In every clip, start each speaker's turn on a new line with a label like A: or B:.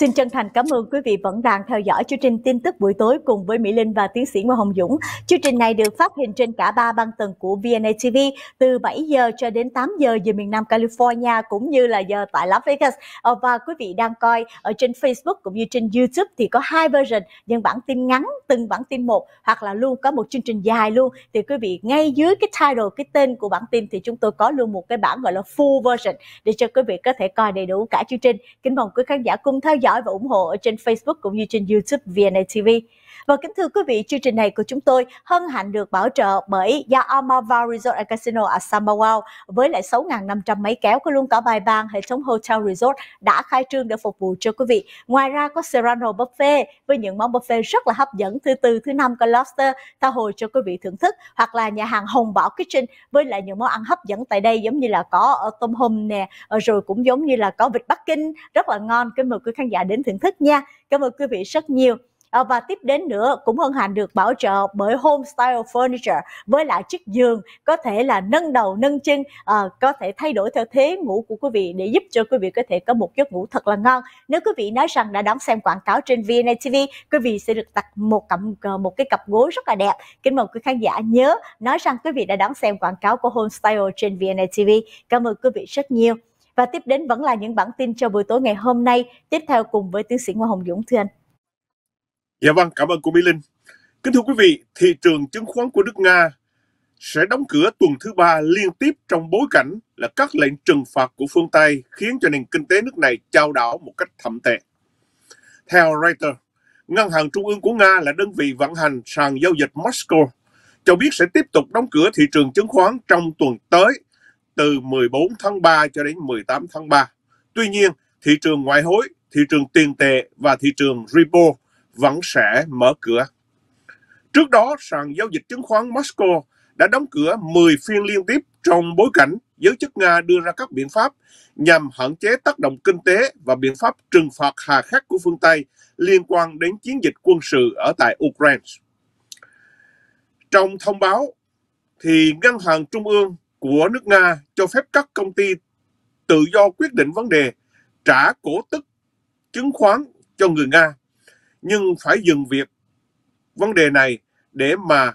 A: Xin chân thành cảm ơn quý vị vẫn đang theo dõi chương trình tin tức buổi tối cùng với Mỹ Linh và tiến sĩ Ngô Hồng Dũng. Chương trình này được phát hình trên cả ba băng tần của VNA TV từ 7 giờ cho đến 8 giờ giờ miền Nam California cũng như là giờ tại Las Vegas. Ờ, và quý vị đang coi ở trên Facebook cũng như trên YouTube thì có hai version, nhân bản tin ngắn, từng bản tin một hoặc là luôn có một chương trình dài luôn. Thì quý vị ngay dưới cái title, cái tên của bản tin thì chúng tôi có luôn một cái bản gọi là full version để cho quý vị có thể coi đầy đủ cả chương trình. Kính mong quý khán giả cùng theo dõi dõi và ủng hộ ở trên Facebook cũng như trên YouTube VNA TV. Và kính thưa quý vị, chương trình này của chúng tôi hân hạnh được bảo trợ bởi Yaamava Resort and Casino ở Samawao với lại 6.500 máy kéo có luôn cả bài bàn hệ thống hotel resort đã khai trương để phục vụ cho quý vị. Ngoài ra có Serrano Buffet với những món buffet rất là hấp dẫn thứ tư, thứ năm có lobster tha hồi cho quý vị thưởng thức hoặc là nhà hàng Hồng Bảo Kitchen với lại những món ăn hấp dẫn tại đây giống như là có tôm hùm nè ờ, rồi cũng giống như là có vịt Bắc Kinh rất là ngon. Kính mời quý khán giả đến thưởng thức nha. Cảm ơn quý vị rất nhiều. Ờ, và tiếp đến nữa cũng hân hạnh được bảo trợ bởi Home Style Furniture với lại chiếc giường có thể là nâng đầu nâng chân ờ, có thể thay đổi theo thế ngủ của quý vị để giúp cho quý vị có thể có một giấc ngủ thật là ngon nếu quý vị nói rằng đã đón xem quảng cáo trên VNTV quý vị sẽ được tặng một cặp ờ, một cái cặp gối rất là đẹp kính mời quý khán giả nhớ nói rằng quý vị đã đón xem quảng cáo của Home Style trên VNTV cảm ơn quý vị rất nhiều và tiếp đến vẫn là những bản tin cho buổi tối ngày hôm nay tiếp theo cùng với tiến sĩ Ngô Hồng Dũng thưa anh
B: Dạ vâng, cảm ơn cô Mỹ Linh. Kính thưa quý vị, thị trường chứng khoán của nước Nga sẽ đóng cửa tuần thứ ba liên tiếp trong bối cảnh là các lệnh trừng phạt của phương Tây khiến cho nền kinh tế nước này chao đảo một cách thậm tệ. Theo Reuters, Ngân hàng Trung ương của Nga là đơn vị vận hành sàn giao dịch Moscow cho biết sẽ tiếp tục đóng cửa thị trường chứng khoán trong tuần tới từ 14 tháng 3 cho đến 18 tháng 3. Tuy nhiên, thị trường ngoại hối, thị trường tiền tệ và thị trường repo vẫn sẽ mở cửa. Trước đó, sàn giao dịch chứng khoán Moscow đã đóng cửa 10 phiên liên tiếp trong bối cảnh giới chức Nga đưa ra các biện pháp nhằm hạn chế tác động kinh tế và biện pháp trừng phạt hà khắc của phương Tây liên quan đến chiến dịch quân sự ở tại Ukraine. Trong thông báo, thì Ngân hàng Trung ương của nước Nga cho phép các công ty tự do quyết định vấn đề trả cổ tức chứng khoán cho người Nga nhưng phải dừng việc vấn đề này để mà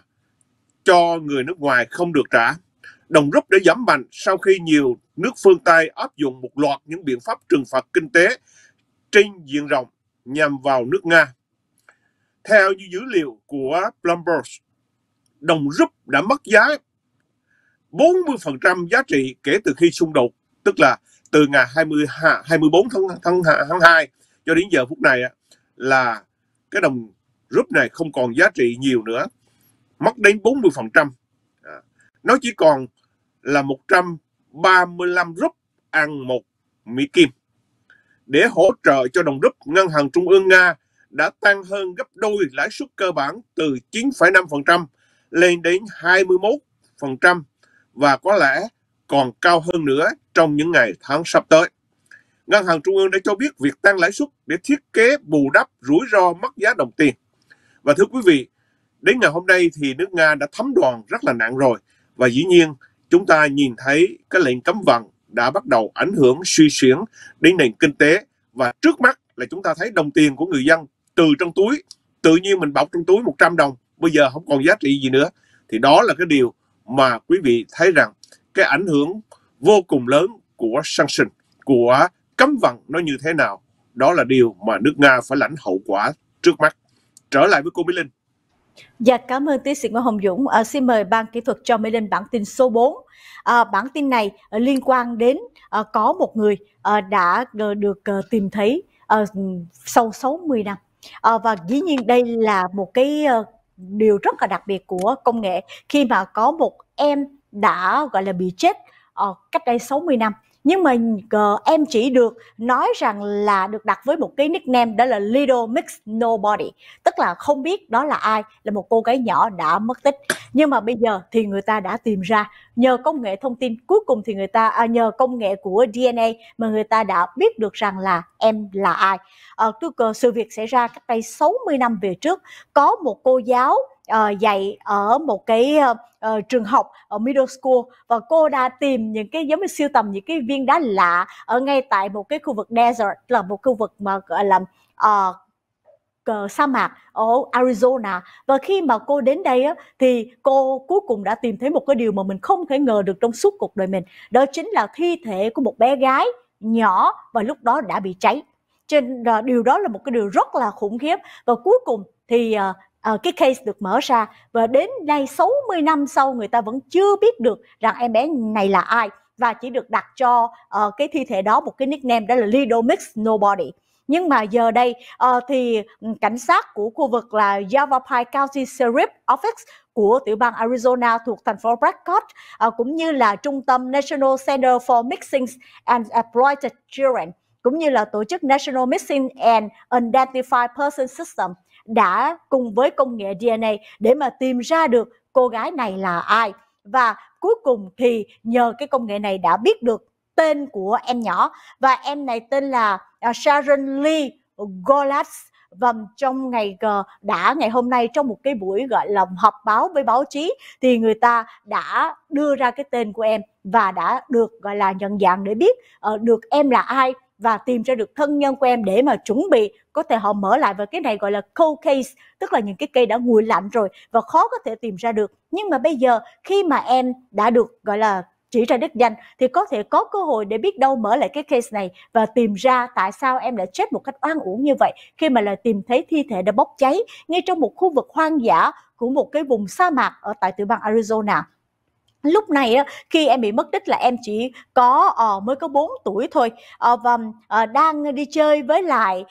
B: cho người nước ngoài không được trả. Đồng rút để giảm mạnh sau khi nhiều nước phương Tây áp dụng một loạt những biện pháp trừng phạt kinh tế trên diện rộng nhằm vào nước Nga. Theo như dữ liệu của Bloomberg, đồng rút đã mất giá 40% giá trị kể từ khi xung đột, tức là từ ngày 20, 24 tháng, tháng, tháng 2 cho đến giờ phút này là cái đồng rúp này không còn giá trị nhiều nữa mất đến 40% à, nó chỉ còn là 135 rúp ăn một Mỹ Kim để hỗ trợ cho đồng rúp Ngân hàng Trung ương Nga đã tăng hơn gấp đôi lãi suất cơ bản từ 9,5% lên đến 21% và có lẽ còn cao hơn nữa trong những ngày tháng sắp tới. Ngân hàng Trung ương đã cho biết việc tăng lãi suất để thiết kế bù đắp rủi ro mất giá đồng tiền. Và thưa quý vị, đến ngày hôm nay thì nước Nga đã thấm đoàn rất là nặng rồi. Và dĩ nhiên chúng ta nhìn thấy cái lệnh cấm vận đã bắt đầu ảnh hưởng suy xuyển đến nền kinh tế. Và trước mắt là chúng ta thấy đồng tiền của người dân từ trong túi, tự nhiên mình bọc trong túi 100 đồng, bây giờ không còn giá trị gì nữa. Thì đó là cái điều mà quý vị thấy rằng cái ảnh hưởng vô cùng lớn của sanction, của cấm vận nó như thế nào đó là điều mà nước nga phải lãnh hậu quả trước mắt trở lại với cô mỹ linh
A: Dạ cảm ơn tiến sĩ Nguyễn Hồng Dũng. À, xin mời ban kỹ thuật cho Mỹ Linh bản tin số 4. À, bản tin này à, liên quan đến à, có một người à, đã à, được à, tìm thấy à, sau 60 năm. À, và dĩ nhiên đây là một cái à, điều rất là đặc biệt của công nghệ khi mà có một em đã gọi là bị chết à, cách đây 60 năm nhưng mà ờ, em chỉ được nói rằng là được đặt với một cái nickname đó là Little Mix Nobody tức là không biết đó là ai là một cô gái nhỏ đã mất tích nhưng mà bây giờ thì người ta đã tìm ra nhờ công nghệ thông tin cuối cùng thì người ta à, nhờ công nghệ của DNA mà người ta đã biết được rằng là em là ai à, tôi sự việc xảy ra cách đây 60 năm về trước có một cô giáo uh, dạy ở một cái uh, uh, trường học ở middle school và cô đã tìm những cái giống như siêu tầm những cái viên đá lạ ở ngay tại một cái khu vực desert là một khu vực mà gọi là uh, uh, sa mạc ở Arizona và khi mà cô đến đây á, thì cô cuối cùng đã tìm thấy một cái điều mà mình không thể ngờ được trong suốt cuộc đời mình đó chính là thi thể của một bé gái nhỏ và lúc đó đã bị cháy cho ờ, điều đó là một cái điều rất là khủng khiếp và cuối cùng thì uh, À, cái case được mở ra và đến nay 60 năm sau người ta vẫn chưa biết được rằng em bé này là ai và chỉ được đặt cho uh, cái thi thể đó một cái nickname đó là Lido Mix Nobody nhưng mà giờ đây uh, thì cảnh sát của khu vực là Yavapai County Sheriff Office của tiểu bang Arizona thuộc thành phố Prescott uh, cũng như là trung tâm National Center for Mixing and Exploited Children cũng như là tổ chức National Missing and Identified Person System đã cùng với công nghệ DNA để mà tìm ra được cô gái này là ai và cuối cùng thì nhờ cái công nghệ này đã biết được tên của em nhỏ và em này tên là À, Sharon Lee Golas và vâng, trong ngày ờ, đã ngày hôm nay trong một cái buổi gọi là họp báo với báo chí thì người ta đã đưa ra cái tên của em và đã được gọi là nhận dạng để biết ờ, được em là ai và tìm ra được thân nhân của em để mà chuẩn bị có thể họ mở lại và cái này gọi là cold case tức là những cái cây đã nguội lạnh rồi và khó có thể tìm ra được nhưng mà bây giờ khi mà em đã được gọi là chỉ ra đích danh thì có thể có cơ hội để biết đâu mở lại cái case này và tìm ra tại sao em lại chết một cách oan uổng như vậy khi mà lại tìm thấy thi thể đã bốc cháy ngay trong một khu vực hoang dã của một cái vùng sa mạc ở tại tiểu bang Arizona lúc này khi em bị mất tích là em chỉ có ờ, mới có 4 tuổi thôi ờ, và ờ, đang đi chơi với lại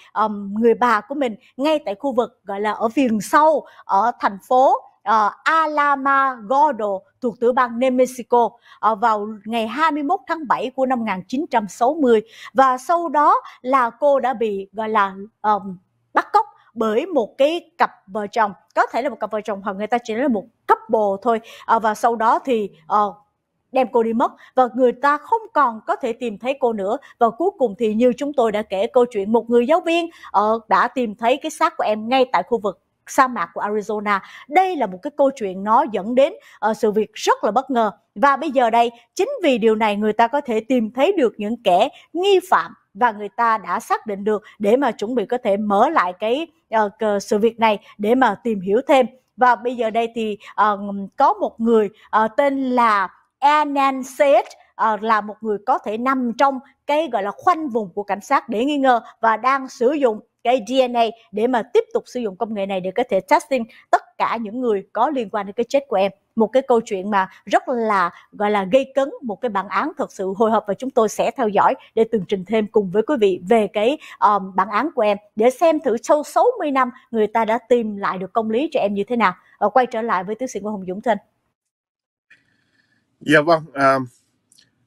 A: người bà của mình ngay tại khu vực gọi là ở viền sâu ở thành phố uh, ờ, Alamogordo thuộc tiểu bang New Mexico uh, vào ngày 21 tháng 7 của năm 1960 và sau đó là cô đã bị gọi là um, bắt cóc bởi một cái cặp vợ chồng có thể là một cặp vợ chồng hoặc người ta chỉ là một bồ thôi uh, và sau đó thì uh, đem cô đi mất và người ta không còn có thể tìm thấy cô nữa và cuối cùng thì như chúng tôi đã kể câu chuyện một người giáo viên uh, đã tìm thấy cái xác của em ngay tại khu vực sa mạc của Arizona. Đây là một cái câu chuyện nó dẫn đến uh, sự việc rất là bất ngờ. Và bây giờ đây, chính vì điều này người ta có thể tìm thấy được những kẻ nghi phạm và người ta đã xác định được để mà chuẩn bị có thể mở lại cái uh, sự việc này để mà tìm hiểu thêm. Và bây giờ đây thì uh, có một người uh, tên là Anan Seth uh, là một người có thể nằm trong cái gọi là khoanh vùng của cảnh sát để nghi ngờ và đang sử dụng cái DNA để mà tiếp tục sử dụng công nghệ này để có thể testing tất cả những người có liên quan đến cái chết của em một cái câu chuyện mà rất là gọi là gây cấn một cái bản án thật sự hồi hộp và chúng tôi sẽ theo dõi để tường trình thêm cùng với quý vị về cái um, bản án của em để xem thử sau 60 năm người ta đã tìm lại được công lý cho em như thế nào và ờ, quay trở lại với tiến sĩ Nguyễn Hồng Dũng Thinh
B: Dạ vâng à,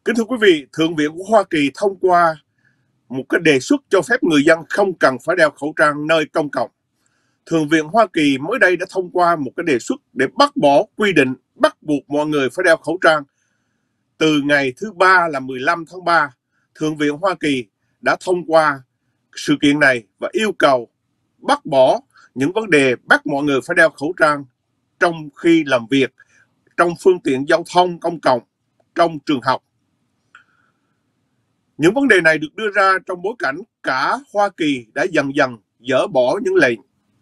B: kính thưa quý vị Thượng viện của Hoa Kỳ thông qua một cái đề xuất cho phép người dân không cần phải đeo khẩu trang nơi công cộng. Thượng viện Hoa Kỳ mới đây đã thông qua một cái đề xuất để bác bỏ quy định bắt buộc mọi người phải đeo khẩu trang. Từ ngày thứ ba là 15 tháng 3, Thượng viện Hoa Kỳ đã thông qua sự kiện này và yêu cầu bác bỏ những vấn đề bắt mọi người phải đeo khẩu trang trong khi làm việc, trong phương tiện giao thông công cộng, trong trường học những vấn đề này được đưa ra trong bối cảnh cả Hoa Kỳ đã dần dần dỡ bỏ những lệnh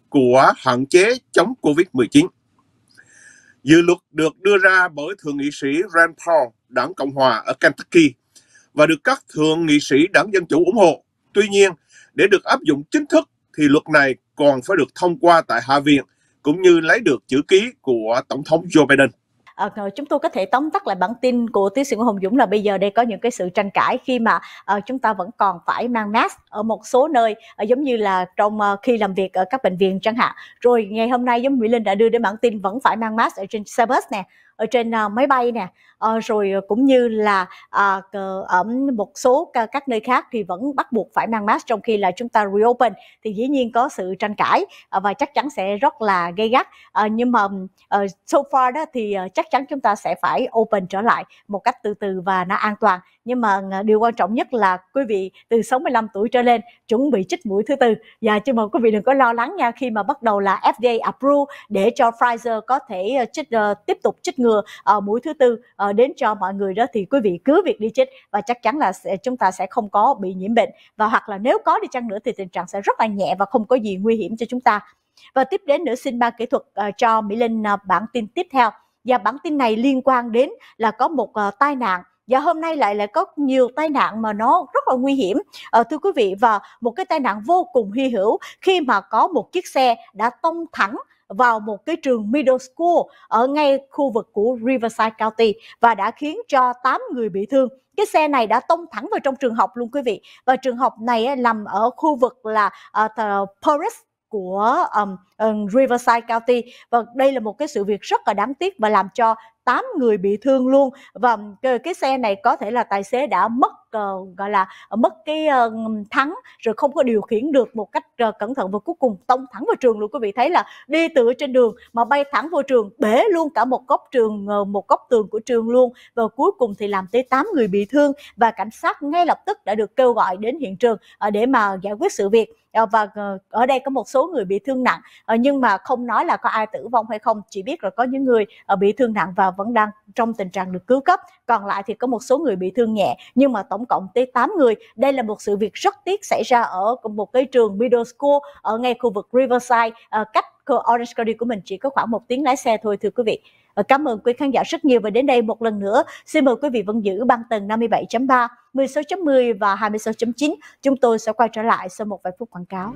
B: của hạn chế chống COVID-19. Dự luật được đưa ra bởi Thượng nghị sĩ Rand Paul, đảng Cộng Hòa ở Kentucky và được các thượng nghị sĩ đảng Dân Chủ ủng hộ. Tuy nhiên, để được áp dụng chính thức thì luật này còn phải được thông qua tại Hạ viện cũng như lấy được chữ ký của Tổng thống Joe Biden
A: à, chúng tôi có thể tóm tắt lại bản tin của tiến sĩ Nguyễn Hồng Dũng là bây giờ đây có những cái sự tranh cãi khi mà à, chúng ta vẫn còn phải mang mask ở một số nơi à, giống như là trong à, khi làm việc ở các bệnh viện chẳng hạn rồi ngày hôm nay giống Mỹ Linh đã đưa đến bản tin vẫn phải mang mask ở trên xe bus nè ở trên ờ, máy bay nè ờ, rồi ờ, cũng như là ở à, một số các nơi khác thì vẫn bắt buộc phải mang mask trong khi là chúng ta reopen thì dĩ nhiên có sự tranh cãi và chắc chắn sẽ rất là gây gắt nhưng mà so far đó thì chắc chắn chúng ta sẽ phải open trở lại một cách từ từ và nó an toàn nhưng mà điều quan trọng nhất là quý vị từ 65 tuổi trở lên chuẩn bị chích mũi thứ tư và chứ mà quý vị đừng có lo lắng nha khi mà bắt đầu là FDA approve để cho Pfizer có thể chích tiếp tục chích ngừa ngừa à, ờ, mũi thứ tư à, đến cho mọi người đó thì quý vị cứ việc đi chích và chắc chắn là sẽ, chúng ta sẽ không có bị nhiễm bệnh và hoặc là nếu có đi chăng nữa thì tình trạng sẽ rất là nhẹ và không có gì nguy hiểm cho chúng ta và tiếp đến nữa xin ba kỹ thuật uh, cho Mỹ Linh uh, bản tin tiếp theo và bản tin này liên quan đến là có một uh, tai nạn và hôm nay lại lại có nhiều tai nạn mà nó rất là nguy hiểm à, thưa quý vị và một cái tai nạn vô cùng hy hữu khi mà có một chiếc xe đã tông thẳng vào một cái trường middle school ở ngay khu vực của Riverside County và đã khiến cho 8 người bị thương cái xe này đã tông thẳng vào trong trường học luôn quý vị và trường học này nằm ở khu vực là uh, Paris của um, Riverside County và đây là một cái sự việc rất là đáng tiếc và làm cho 8 người bị thương luôn và ờ, cái xe này có thể là tài xế đã mất uh, gọi là ờ, mất cái uh, thắng rồi không có điều khiển được một cách uh, cẩn thận và cuối cùng tông thẳng vào trường luôn quý vị thấy là đi từ trên đường mà bay thẳng vào trường bể luôn cả một góc trường uh, một góc tường của trường luôn và cuối cùng thì làm tới 8 người bị thương và cảnh sát ngay lập tức đã được kêu gọi đến hiện trường uh, để mà giải quyết sự việc và ở đây có một số người bị thương nặng nhưng mà không nói là có ai tử vong hay không chỉ biết là có những người bị thương nặng và vẫn đang trong tình trạng được cứu cấp còn lại thì có một số người bị thương nhẹ nhưng mà tổng cộng tới 8 người đây là một sự việc rất tiếc xảy ra ở một cái trường middle school ở ngay khu vực Riverside ờ, cách Orange County của mình chỉ có khoảng một tiếng lái xe thôi thưa quý vị ờ, Cảm ơn quý khán giả rất nhiều và đến đây một lần nữa xin mời quý vị vẫn giữ băng tầng 57.3, 16.10 và 26.9. Chúng tôi sẽ quay trở lại sau một vài phút quảng cáo.